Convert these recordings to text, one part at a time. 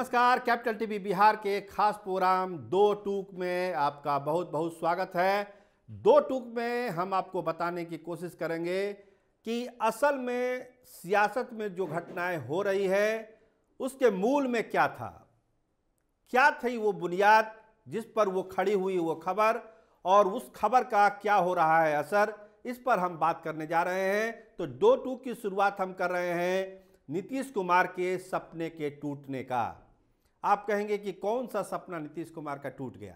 नमस्कार capital TV Bihar के खास प्रोग्राम दो टूक में आपका बहुत बहुत स्वागत है दो टूक में हम आपको बताने की कोशिश करेंगे कि असल में सियासत में जो घटनाएं हो रही है उसके मूल में क्या था क्या थी वो बुनियाद जिस पर वो खड़ी हुई वो खबर और उस खबर का क्या हो रहा है असर इस पर हम बात करने जा रहे हैं तो दो टूक की शुरुआत हम कर रहे हैं नीतीश कुमार के सपने के टूटने का आप कहेंगे कि कौन सा सपना नीतीश कुमार का टूट गया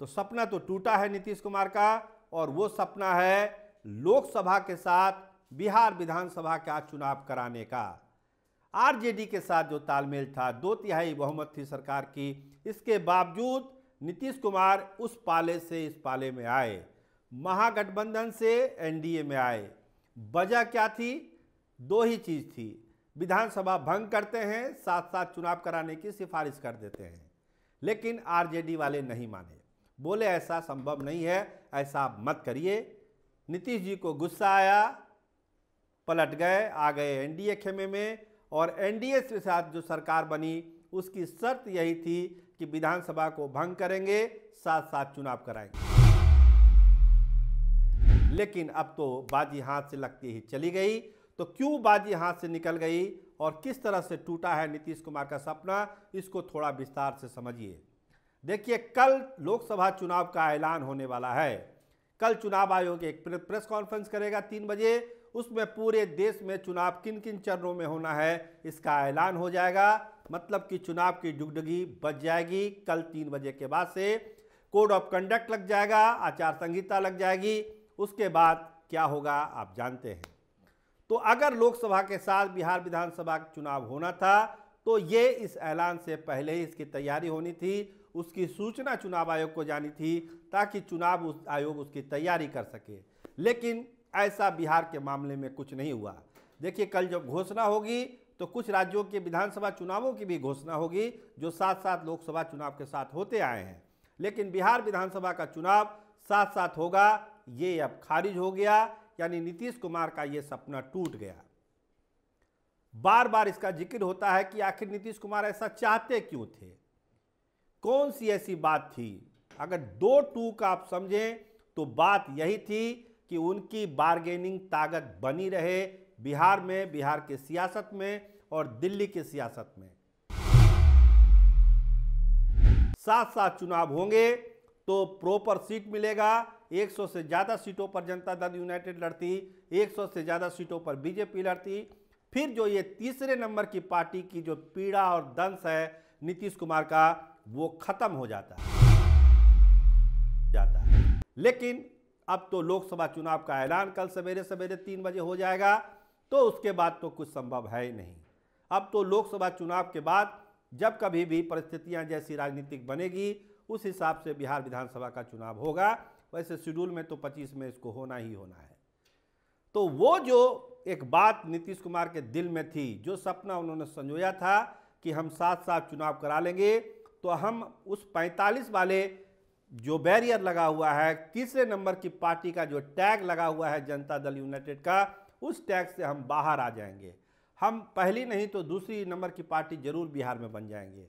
तो सपना तो टूटा है नीतीश कुमार का और वो सपना है लोकसभा के साथ बिहार विधानसभा का चुनाव कराने का आरजेडी के साथ जो तालमेल था दो तिहाई बहुमत थी सरकार की इसके बावजूद नीतीश कुमार उस पाले से इस पाले में आए महागठबंधन से एनडीए में आए वजह क्या थी दो ही चीज़ थी विधानसभा भंग करते हैं साथ साथ चुनाव कराने की सिफारिश कर देते हैं लेकिन आरजेडी वाले नहीं माने बोले ऐसा संभव नहीं है ऐसा आप मत करिए नीतीश जी को गुस्सा आया पलट गए आ गए एनडीए खेमे में और एनडीए के साथ जो सरकार बनी उसकी शर्त यही थी कि विधानसभा को भंग करेंगे साथ साथ चुनाव कराएंगे लेकिन अब तो बाजी हाथ से लगती ही चली गई तो क्यों बाजी हाथ से निकल गई और किस तरह से टूटा है नीतीश कुमार का सपना इसको थोड़ा विस्तार से समझिए देखिए कल लोकसभा चुनाव का ऐलान होने वाला है कल चुनाव आयोग एक प्रेस कॉन्फ्रेंस करेगा तीन बजे उसमें पूरे देश में चुनाव किन किन चरणों में होना है इसका ऐलान हो जाएगा मतलब कि चुनाव की डुगडगी बच जाएगी कल तीन बजे के बाद से कोड ऑफ कंडक्ट लग जाएगा आचार संहिता लग जाएगी उसके बाद क्या होगा आप जानते हैं तो अगर लोकसभा के साथ बिहार विधानसभा का चुनाव होना था तो ये इस ऐलान से पहले ही इसकी तैयारी होनी थी उसकी सूचना चुनाव आयोग को जानी थी ताकि चुनाव उस आयोग उसकी तैयारी कर सके लेकिन ऐसा बिहार के मामले में कुछ नहीं हुआ देखिए कल जब घोषणा होगी तो कुछ राज्यों के विधानसभा चुनावों की भी घोषणा होगी जो साथ साथ लोकसभा चुनाव के साथ होते आए हैं लेकिन बिहार विधानसभा का चुनाव साथ साथ होगा ये अब खारिज हो गया यानी नीतीश कुमार का ये सपना टूट गया बार बार इसका जिक्र होता है कि आखिर नीतीश कुमार ऐसा चाहते क्यों थे कौन सी ऐसी बात थी अगर दो टूक आप समझें तो बात यही थी कि उनकी बारगेनिंग ताकत बनी रहे बिहार में बिहार के सियासत में और दिल्ली के सियासत में साथ साथ चुनाव होंगे तो प्रॉपर सीट मिलेगा 100 से ज़्यादा सीटों पर जनता दल यूनाइटेड लड़ती 100 से ज़्यादा सीटों पर बीजेपी लड़ती फिर जो ये तीसरे नंबर की पार्टी की जो पीड़ा और दंश है नीतीश कुमार का वो ख़त्म हो जाता है जाता है लेकिन अब तो लोकसभा चुनाव का ऐलान कल सवेरे सवेरे तीन बजे हो जाएगा तो उसके बाद तो कुछ संभव है ही नहीं अब तो लोकसभा चुनाव के बाद जब कभी भी परिस्थितियां जैसी राजनीतिक बनेगी उस हिसाब से बिहार विधानसभा का चुनाव होगा वैसे शेड्यूल में तो पच्चीस में इसको होना ही होना है तो वो जो एक बात नीतीश कुमार के दिल में थी जो सपना उन्होंने संजोया था कि हम साथ साथ चुनाव करा लेंगे तो हम उस 45 वाले जो बैरियर लगा हुआ है तीसरे नंबर की पार्टी का जो टैग लगा हुआ है जनता दल यूनाइटेड का उस टैग से हम बाहर आ जाएंगे हम पहली नहीं तो दूसरी नंबर की पार्टी जरूर बिहार में बन जाएंगे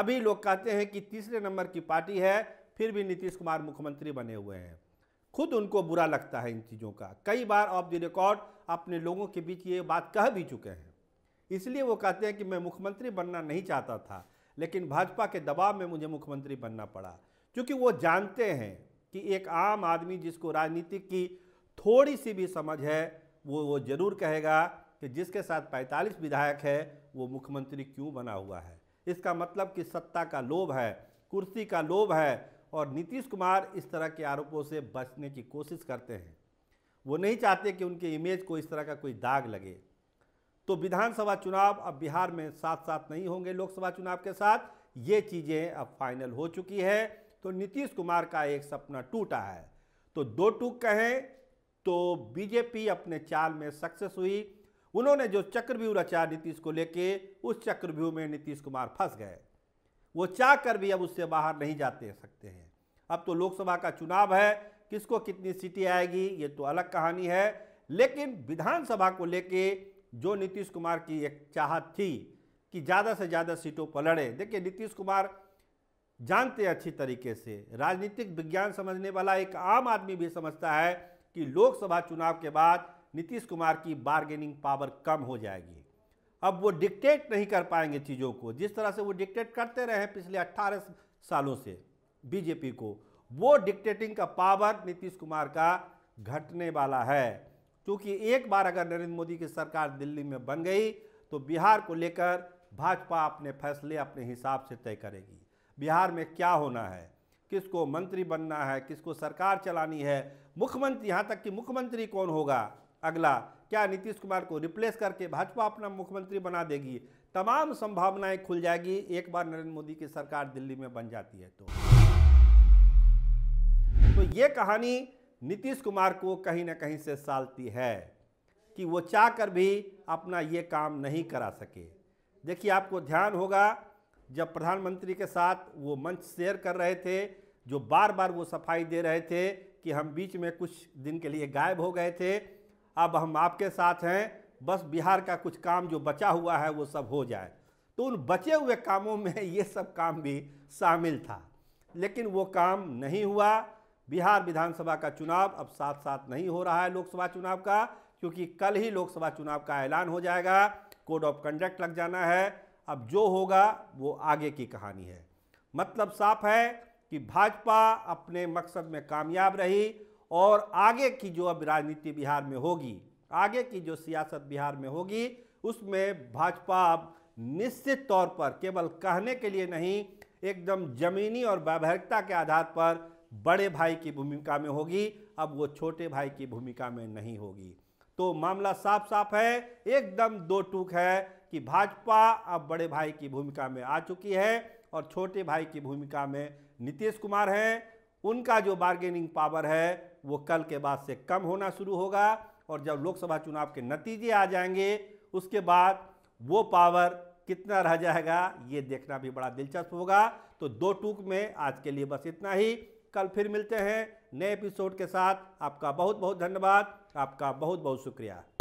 अभी लोग कहते हैं कि तीसरे नंबर की पार्टी है फिर भी नीतीश कुमार मुख्यमंत्री बने हुए हैं खुद उनको बुरा लगता है इन चीज़ों का कई बार ऑफ द रिकॉर्ड अपने लोगों के बीच ये बात कह भी चुके हैं इसलिए वो कहते हैं कि मैं मुख्यमंत्री बनना नहीं चाहता था लेकिन भाजपा के दबाव में मुझे मुख्यमंत्री बनना पड़ा क्योंकि वो जानते हैं कि एक आम आदमी जिसको राजनीति की थोड़ी सी भी समझ है वो वो जरूर कहेगा कि जिसके साथ 45 विधायक है वो मुख्यमंत्री क्यों बना हुआ है इसका मतलब कि सत्ता का लोभ है कुर्सी का लोभ है और नीतीश कुमार इस तरह के आरोपों से बचने की कोशिश करते हैं वो नहीं चाहते कि उनके इमेज को इस तरह का कोई दाग लगे तो विधानसभा चुनाव अब बिहार में साथ साथ नहीं होंगे लोकसभा चुनाव के साथ ये चीज़ें अब फाइनल हो चुकी है तो नीतीश कुमार का एक सपना टूटा है तो दो टूक कहें तो बीजेपी अपने चाल में सक्सेस हुई उन्होंने जो चक्रव्यूह रचा नीतीश को लेके उस चक्रव्यूह में नीतीश कुमार फंस गए वो चाह कर भी अब उससे बाहर नहीं जाते सकते हैं अब तो लोकसभा का चुनाव है किसको कितनी सीटें आएगी ये तो अलग कहानी है लेकिन विधानसभा को लेके जो नीतीश कुमार की एक चाहत थी कि ज़्यादा से ज़्यादा सीटों पर लड़े देखिए नीतीश कुमार जानते हैं अच्छी तरीके से राजनीतिक विज्ञान समझने वाला एक आम आदमी भी समझता है कि लोकसभा चुनाव के बाद नीतीश कुमार की बार्गेनिंग पावर कम हो जाएगी अब वो डिक्टेट नहीं कर पाएंगे चीज़ों को जिस तरह से वो डिक्टेट करते रहे पिछले अट्ठारह सालों से बीजेपी को वो डिक्टेटिंग का पावर नीतीश कुमार का घटने वाला है क्योंकि एक बार अगर नरेंद्र मोदी की सरकार दिल्ली में बन गई तो बिहार को लेकर भाजपा अपने फैसले अपने हिसाब से तय करेगी बिहार में क्या होना है किसको मंत्री बनना है किसको सरकार चलानी है मुख्यमंत्री यहाँ तक कि मुख्यमंत्री कौन होगा अगला क्या नीतीश कुमार को रिप्लेस करके भाजपा अपना मुख्यमंत्री बना देगी तमाम संभावनाएं खुल जाएगी एक बार नरेंद्र मोदी की सरकार दिल्ली में बन जाती है तो तो ये कहानी नीतीश कुमार को कहीं ना कहीं से सालती है कि वो चाह कर भी अपना ये काम नहीं करा सके देखिए आपको ध्यान होगा जब प्रधानमंत्री के साथ वो मंच शेयर कर रहे थे जो बार बार वो सफाई दे रहे थे कि हम बीच में कुछ दिन के लिए गायब हो गए थे अब हम आपके साथ हैं बस बिहार का कुछ काम जो बचा हुआ है वो सब हो जाए तो उन बचे हुए कामों में ये सब काम भी शामिल था लेकिन वो काम नहीं हुआ बिहार विधानसभा का चुनाव अब साथ साथ नहीं हो रहा है लोकसभा चुनाव का क्योंकि कल ही लोकसभा चुनाव का ऐलान हो जाएगा कोड ऑफ कंडक्ट लग जाना है अब जो होगा वो आगे की कहानी है मतलब साफ है कि भाजपा अपने मकसद में कामयाब रही और आगे की जो अब राजनीति बिहार में होगी आगे की जो सियासत बिहार में होगी उसमें भाजपा अब निश्चित तौर पर केवल कहने के लिए नहीं एकदम जमीनी और व्यावहारिकता के आधार पर बड़े भाई की भूमिका में होगी अब वो छोटे भाई की भूमिका में नहीं होगी तो मामला साफ साफ है एकदम दो टूक है कि भाजपा अब बड़े भाई की भूमिका में आ चुकी है और छोटे भाई की भूमिका में नीतीश कुमार हैं उनका जो बार्गेनिंग पावर है वो कल के बाद से कम होना शुरू होगा और जब लोकसभा चुनाव के नतीजे आ जाएंगे उसके बाद वो पावर कितना रह जाएगा ये देखना भी बड़ा दिलचस्प होगा तो दो टूक में आज के लिए बस इतना ही कल फिर मिलते हैं नए एपिसोड के साथ आपका बहुत बहुत धन्यवाद आपका बहुत बहुत शुक्रिया